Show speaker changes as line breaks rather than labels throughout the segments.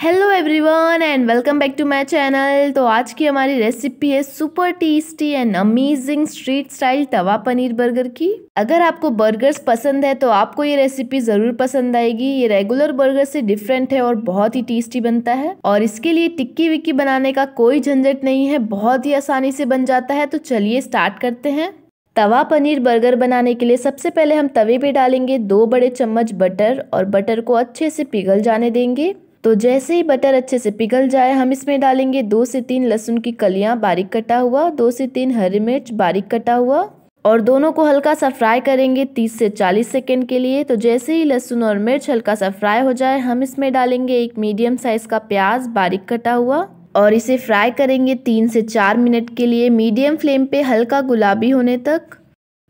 hello everyone and welcome back to my channel तो आज की हमारी रेसिपी है super tasty and amazing street style tawa paneer burger की अगर आपको बर्गर्स पसंद है तो आपको ये रेसिपी ज़रूर पसंद आएगी ये रेगुलर बर्गर से डिफरेंट है और बहुत ही टेस्टी बनता है और इसके लिए टिक्की विक्की बनाने का कोई झंझट नहीं है बहुत ही आसानी से बन जाता है तो चलिए स्टार्ट करते हैं तवा पनीर बर्गर बनाने के लिए सबसे पहले हम तवे पे डालेंगे दो बड़े चम्मच बटर और बटर को अच्छे से पिघल जाने देंगे तो जैसे ही बटर अच्छे से पिघल जाए हम इसमें डालेंगे दो से तीन लहसुन की कलियाँ बारीक कटा हुआ दो से तीन हरी मिर्च बारीक कटा हुआ और दोनों को हल्का सा फ्राई करेंगे 30 से 40 सेकेंड के लिए तो जैसे ही लहसुन और मिर्च हल्का सा फ्राई हो जाए हम इसमें डालेंगे एक मीडियम साइज़ का प्याज बारीक कटा हुआ और इसे फ्राई करेंगे तीन से चार मिनट के लिए मीडियम फ्लेम पे हल्का गुलाबी होने तक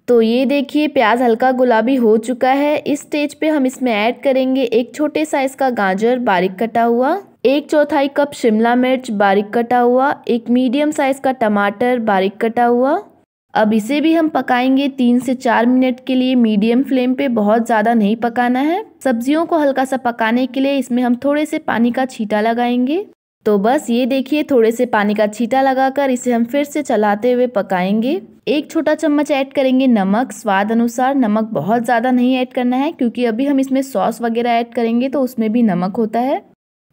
तो ये देखिए प्याज हल्का गुलाबी हो चुका है इस स्टेज पे हम इसमें ऐड करेंगे एक छोटे साइज़ का गाजर बारीक कटा हुआ एक चौथाई कप शिमला मिर्च बारीक कटा हुआ एक मीडियम साइज़ का टमाटर बारीक कटा हुआ अब इसे भी हम पकाएंगे तीन से चार मिनट के लिए मीडियम फ्लेम पे बहुत ज़्यादा नहीं पकाना है सब्जियों को हल्का सा पकाने के लिए इसमें हम थोड़े से पानी का छीटा लगाएंगे तो बस ये देखिए थोड़े से पानी का छीटा लगाकर इसे हम फिर से चलाते हुए पकाएंगे एक छोटा चम्मच ऐड करेंगे नमक स्वाद अनुसार नमक बहुत ज़्यादा नहीं ऐड करना है क्योंकि अभी हम इसमें सॉस वगैरह ऐड करेंगे तो उसमें भी नमक होता है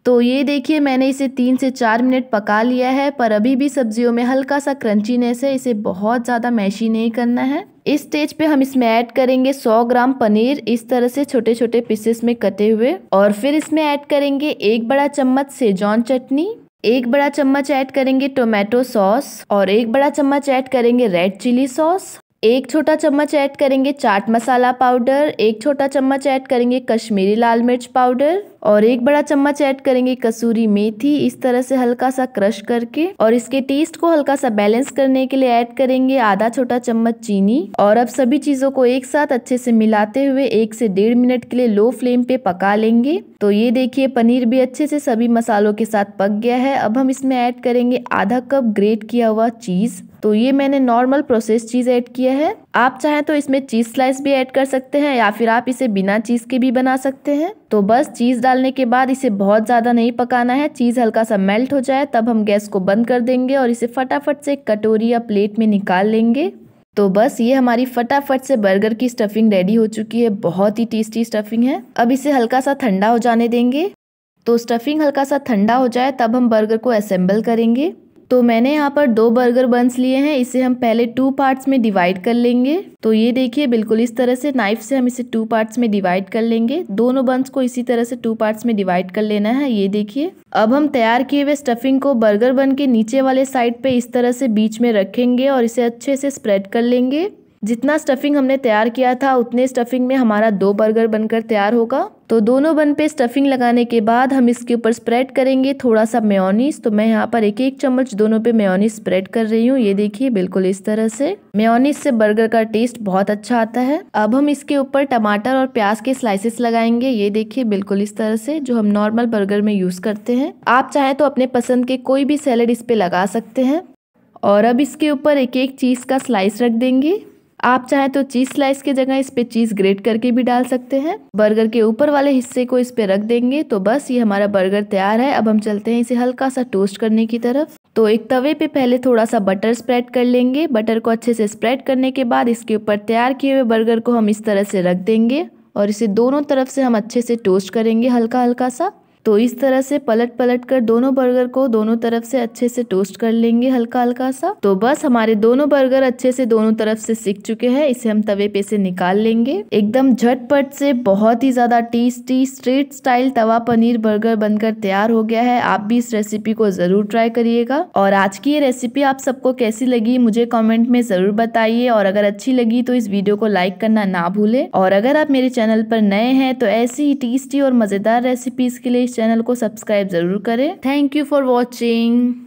तो ये देखिए मैंने इसे तीन से चार मिनट पका लिया है पर अभी भी सब्जियों में हल्का सा क्रंचीनेस है इसे बहुत ज़्यादा मैशी नहीं करना है इस स्टेज पे हम इसमें ऐड करेंगे 100 ग्राम पनीर इस तरह से छोटे छोटे पीसेस में कटे हुए और फिर इसमें ऐड करेंगे एक बड़ा चम्मच सेजॉन चटनी एक बड़ा चम्मच ऐड करेंगे टोमेटो सॉस और एक बड़ा चम्मच ऐड करेंगे रेड चिली सॉस एक छोटा चम्मच ऐड करेंगे चाट मसाला पाउडर एक छोटा चम्मच ऐड करेंगे कश्मीरी लाल मिर्च पाउडर और एक बड़ा चम्मच ऐड करेंगे कसूरी मेथी इस तरह से हल्का सा क्रश करके और इसके टेस्ट को हल्का सा बैलेंस करने के लिए ऐड करेंगे आधा छोटा चम्मच चीनी और अब सभी चीज़ों को एक साथ अच्छे से मिलाते हुए एक से डेढ़ मिनट के लिए लो फ्लेम पे पका लेंगे तो ये देखिए पनीर भी अच्छे से सभी मसालों के साथ पक गया है अब हम इसमें ऐड करेंगे आधा कप ग्रेट किया हुआ चीज़ तो ये मैंने नॉर्मल प्रोसेस चीज़ ऐड किया है आप चाहें तो इसमें चीज़ स्लाइस भी ऐड कर सकते हैं या फिर आप इसे बिना चीज़ के भी बना सकते हैं तो बस चीज़ डालने के बाद इसे बहुत ज़्यादा नहीं पकाना है चीज़ हल्का सा मेल्ट हो जाए तब हम गैस को बंद कर देंगे और इसे फटाफट से कटोरी या प्लेट में निकाल लेंगे तो बस ये हमारी फटाफट से बर्गर की स्टफिंग रेडी हो चुकी है बहुत ही टेस्टी स्टफिंग है अब इसे हल्का सा ठंडा हो जाने देंगे तो स्टफिंग हल्का सा ठंडा हो जाए तब हम बर्गर को असेंबल करेंगे तो मैंने यहाँ पर दो बर्गर बंस लिए हैं इसे हम पहले टू पार्ट्स में डिवाइड कर लेंगे तो ये देखिए बिल्कुल इस तरह से नाइफ से हम इसे टू पार्ट्स में डिवाइड कर लेंगे दोनों बंस को इसी तरह से टू पार्ट्स में डिवाइड कर लेना है ये देखिए अब हम तैयार किए हुए स्टफिंग को बर्गर बन के नीचे वाले साइड पे इस तरह से बीच में रखेंगे और इसे अच्छे से स्प्रेड कर लेंगे जितना स्टफिंग हमने तैयार किया था उतने स्टफिंग में हमारा दो बर्गर बनकर तैयार होगा तो दोनों बन पे स्टफिंग लगाने के बाद हम इसके ऊपर स्प्रेड करेंगे थोड़ा सा मेयोनीस तो मैं यहाँ पर एक एक चम्मच दोनों पे मेयोनीस स्प्रेड कर रही हूँ ये देखिए बिल्कुल इस तरह से मेयोनीस से बर्गर का टेस्ट बहुत अच्छा आता है अब हम इसके ऊपर टमाटर और प्याज के स्लाइसेस लगाएंगे ये देखिए बिल्कुल इस तरह से जो हम नॉर्मल बर्गर में यूज़ करते हैं आप चाहे तो अपने पसंद के कोई भी सैलड इस पे लगा सकते हैं और अब इसके ऊपर एक एक चीज़ का स्लाइस रख देंगे आप चाहें तो चीज़ स्लाइस की जगह इस पे चीज़ ग्रेट करके भी डाल सकते हैं बर्गर के ऊपर वाले हिस्से को इस पे रख देंगे तो बस ये हमारा बर्गर तैयार है अब हम चलते हैं इसे हल्का सा टोस्ट करने की तरफ तो एक तवे पे पहले थोड़ा सा बटर स्प्रेड कर लेंगे बटर को अच्छे से स्प्रेड करने के बाद इसके ऊपर तैयार किए हुए बर्गर को हम इस तरह से रख देंगे और इसे दोनों तरफ से हम अच्छे से टोस्ट करेंगे हल्का हल्का सा तो इस तरह से पलट पलट कर दोनों बर्गर को दोनों तरफ से अच्छे से टोस्ट कर लेंगे हल्का हल्का सा तो बस हमारे दोनों बर्गर अच्छे से दोनों तरफ से सीख चुके हैं इसे हम तवे पे से निकाल लेंगे एकदम झटपट से बहुत ही ज्यादा tasty street style tawa paneer burger बनकर तैयार हो गया है आप भी इस रेसिपी को जरूर ट्राई करिएगा और आज की ये रेसिपी आप सबको कैसी लगी मुझे कॉमेंट में जरूर बताइए और अगर अच्छी लगी तो इस वीडियो को लाइक करना ना भूले और अगर आप मेरे चैनल पर नए हैं तो ऐसी ही टेस्टी और मजेदार रेसिपीज के लिए चैनल को सब्सक्राइब ज़रूर करें थैंक यू फॉर वॉचिंग